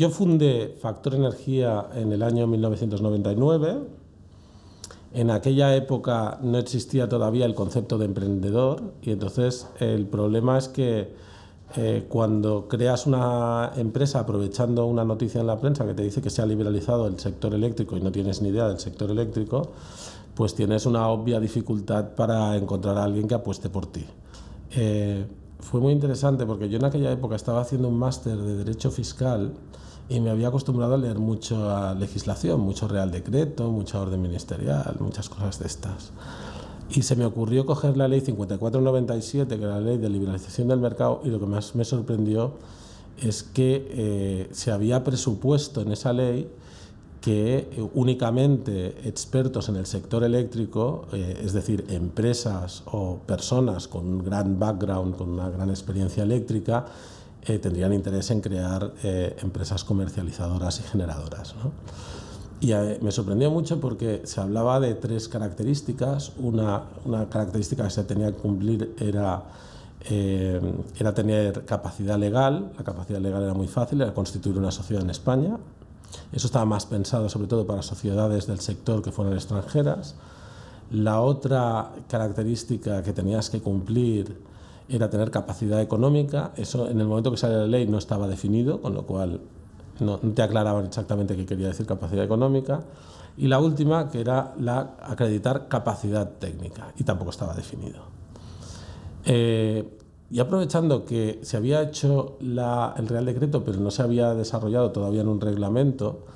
Yo fundé Factor Energía en el año 1999. En aquella época no existía todavía el concepto de emprendedor y entonces el problema es que eh, cuando creas una empresa aprovechando una noticia en la prensa que te dice que se ha liberalizado el sector eléctrico y no tienes ni idea del sector eléctrico, pues tienes una obvia dificultad para encontrar a alguien que apueste por ti. Eh, fue muy interesante porque yo en aquella época estaba haciendo un máster de Derecho Fiscal y me había acostumbrado a leer mucha legislación, mucho Real Decreto, mucha orden ministerial, muchas cosas de estas. Y se me ocurrió coger la ley 5497, que era la ley de liberalización del mercado, y lo que más me sorprendió es que eh, se había presupuesto en esa ley que eh, únicamente expertos en el sector eléctrico, eh, es decir, empresas o personas con un gran background, con una gran experiencia eléctrica, eh, tendrían interés en crear eh, empresas comercializadoras y generadoras. ¿no? Y eh, me sorprendió mucho porque se hablaba de tres características. Una, una característica que se tenía que cumplir era, era tener capacidad legal. La capacidad legal era muy fácil, era constituir una sociedad en España. Eso estaba más pensado sobre todo para sociedades del sector que fueran extranjeras. La otra característica que tenías que cumplir era tener capacidad económica. Eso en el momento que sale la ley no estaba definido, con lo cual no, te aclaraban exactamente qué quería decir capacidad económica. Y la última, que era la acreditar capacidad técnica, y tampoco estaba definido. Eh, y aprovechando que se había hecho el Real Decreto, pero no se había desarrollado todavía en un reglamento,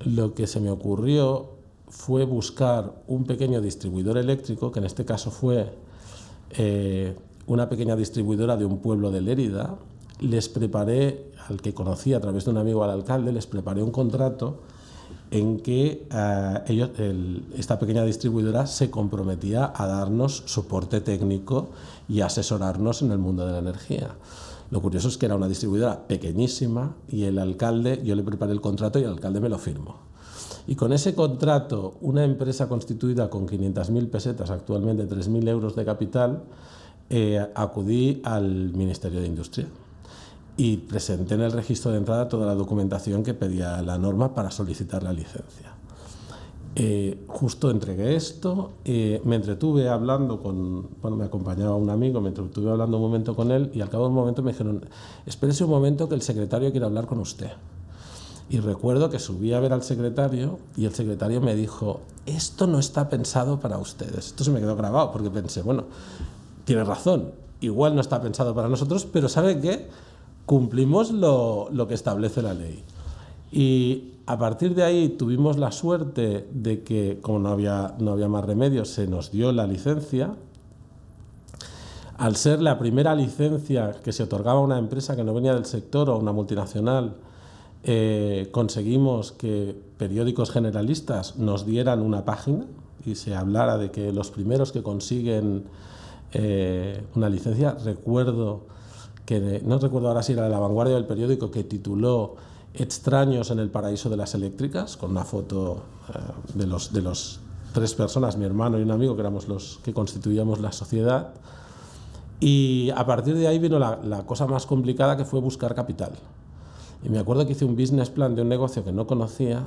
lo que se me ocurrió fue buscar un pequeño distribuidor eléctrico, que en este caso fue eh, una pequeña distribuidora de un pueblo de Lérida, les preparé, al que conocí a través de un amigo al alcalde, les preparé un contrato en que eh, ellos, esta pequeña distribuidora se comprometía a darnos soporte técnico y asesorarnos en el mundo de la energía. Lo curioso es que era una distribuidora pequeñísima y el alcalde, yo le preparé el contrato y el alcalde me lo firmó. Y con ese contrato, una empresa constituida con 500.000 pesetas, actualmente 3.000 euros de capital, eh, acudí al Ministerio de Industria y presenté en el registro de entrada toda la documentación que pedía la norma para solicitar la licencia. Eh, justo entregué esto, eh, me entretuve hablando con, bueno, me acompañaba un amigo, me entretuve hablando un momento con él y al cabo de un momento me dijeron, espérese un momento que el secretario quiere hablar con usted. Y recuerdo que subí a ver al secretario y el secretario me dijo, esto no está pensado para ustedes. Esto se me quedó grabado porque pensé, bueno, tiene razón. Igual no está pensado para nosotros, pero sabe que cumplimos lo, que establece la ley. Y a partir de ahí tuvimos la suerte de que, como no había, no había más remedio, se nos dio la licencia. Al ser la primera licencia que se otorgaba a una empresa que no venía del sector o una multinacional, eh, conseguimos que periódicos generalistas nos dieran una página y se hablara de que los primeros que consiguen eh, una licencia. Recuerdo que, no recuerdo ahora si era la vanguardia del periódico, que tituló Extraños en el paraíso de las eléctricas, con una foto eh, de, los, de los tres personas, mi hermano y un amigo, que éramos los que constituíamos la sociedad. Y a partir de ahí vino la, la cosa más complicada que fue buscar capital. Y me acuerdo que hice un business plan de un negocio que no conocía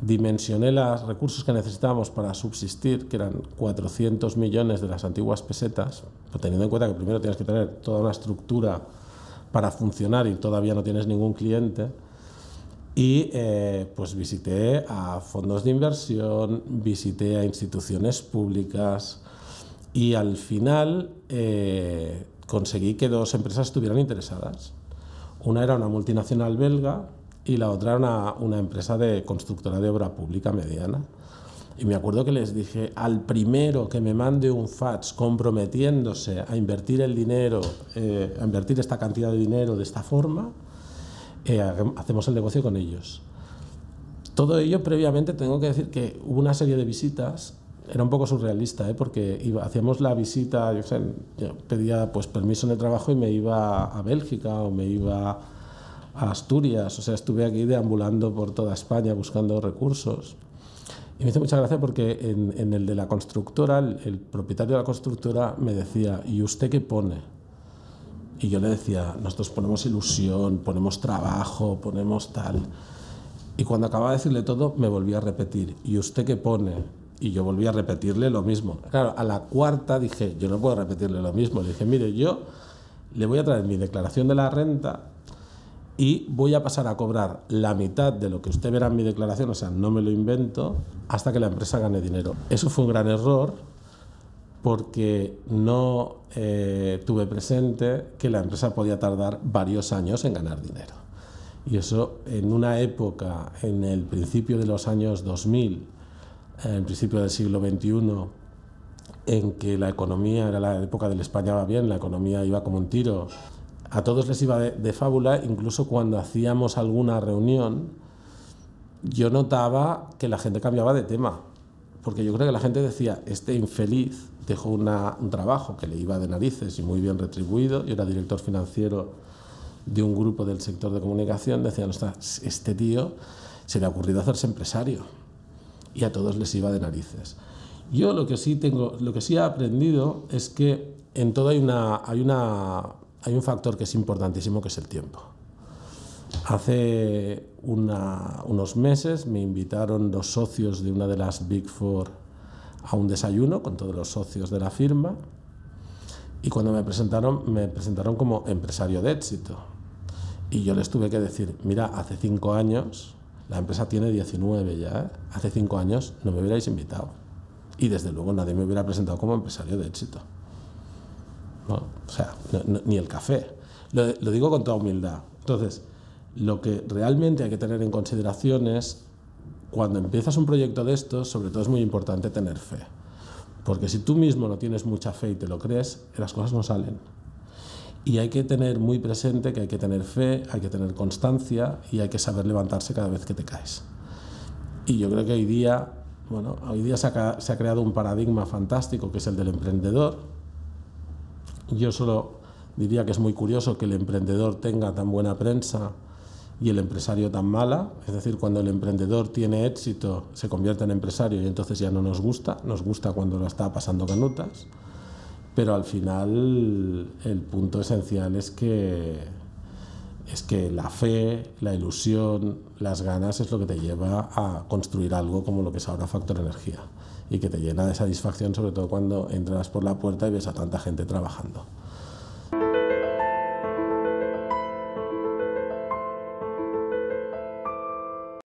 dimensioné los recursos que necesitábamos para subsistir, que eran 400 millones de las antiguas pesetas, pues teniendo en cuenta que primero tienes que tener toda una estructura para funcionar y todavía no tienes ningún cliente. Y eh, pues visité a fondos de inversión, visité a instituciones públicas y al final eh, conseguí que dos empresas estuvieran interesadas. Una era una multinacional belga y la otra era una, empresa de constructora de obra pública mediana. Y me acuerdo que les dije, al primero que me mande un FATS... comprometiéndose a invertir el dinero, eh, a invertir esta cantidad de dinero de esta forma, eh, hacemos el negocio con ellos. Todo ello previamente tengo que decir que hubo una serie de visitas, era un poco surrealista, ¿eh? porque hacíamos la visita, yo, pedía pues, permiso en el trabajo y me iba a Bélgica o me iba a Asturias, o sea, estuve aquí deambulando por toda España buscando recursos. Y me hizo mucha gracia porque en, el de la constructora, el, propietario de la constructora me decía, ¿y usted qué pone? Y yo le decía, nosotros ponemos ilusión, ponemos trabajo, ponemos tal. Y cuando acababa de decirle todo, me volví a repetir, ¿y usted qué pone? Y yo volví a repetirle lo mismo. Claro, a la cuarta dije, yo no puedo repetirle lo mismo. Le dije, mire, yo le voy a traer mi declaración de la renta y voy a pasar a cobrar la mitad de lo que usted verá en mi declaración, o sea, no me lo invento, hasta que la empresa gane dinero. Eso fue un gran error porque no eh, tuve presente que la empresa podía tardar varios años en ganar dinero. Y eso en una época, en el principio de los años 2000, eh, en el principio del siglo XXI, en que la economía, era la época del España va bien, la economía iba como un tiro, a todos les iba de, fábula, incluso cuando hacíamos alguna reunión, yo notaba que la gente cambiaba de tema, porque yo creo que la gente decía, este infeliz dejó un trabajo que le iba de narices y muy bien retribuido, y era director financiero de un grupo del sector de comunicación, decían, este tío se le ha ocurrido hacerse empresario y a todos les iba de narices. Yo lo que sí tengo, lo que sí he aprendido es que en todo hay una, hay una hay un factor que es importantísimo que es el tiempo. Hace unos meses me invitaron los socios de una de las Big Four a un desayuno con todos los socios de la firma y cuando me presentaron me presentaron como empresario de éxito. Y yo les tuve que decir, mira, hace cinco años, la empresa tiene 19 ya, ¿eh? hace cinco años no me hubierais invitado. Y desde luego nadie me hubiera presentado como empresario de éxito. O sea, ni el café. Lo, digo con toda humildad. Entonces, lo que realmente hay que tener en consideración es, cuando empiezas un proyecto de estos, sobre todo es muy importante tener fe. Porque si tú mismo no tienes mucha fe y te lo crees, las cosas no salen. Y hay que tener muy presente que hay que tener fe, hay que tener constancia y hay que saber levantarse cada vez que te caes. Y yo creo que hoy día, bueno, hoy día se ha creado un paradigma fantástico que es el del emprendedor, yo solo diría que es muy curioso que el emprendedor tenga tan buena prensa y el empresario tan mala, es decir, cuando el emprendedor tiene éxito se convierte en empresario y entonces ya no nos gusta, nos gusta cuando lo está pasando canutas, pero al final el punto esencial es que es que la fe, la ilusión, las ganas es lo que te lleva a construir algo como lo que es ahora Factor Energía y que te llena de satisfacción sobre todo cuando entras por la puerta y ves a tanta gente trabajando.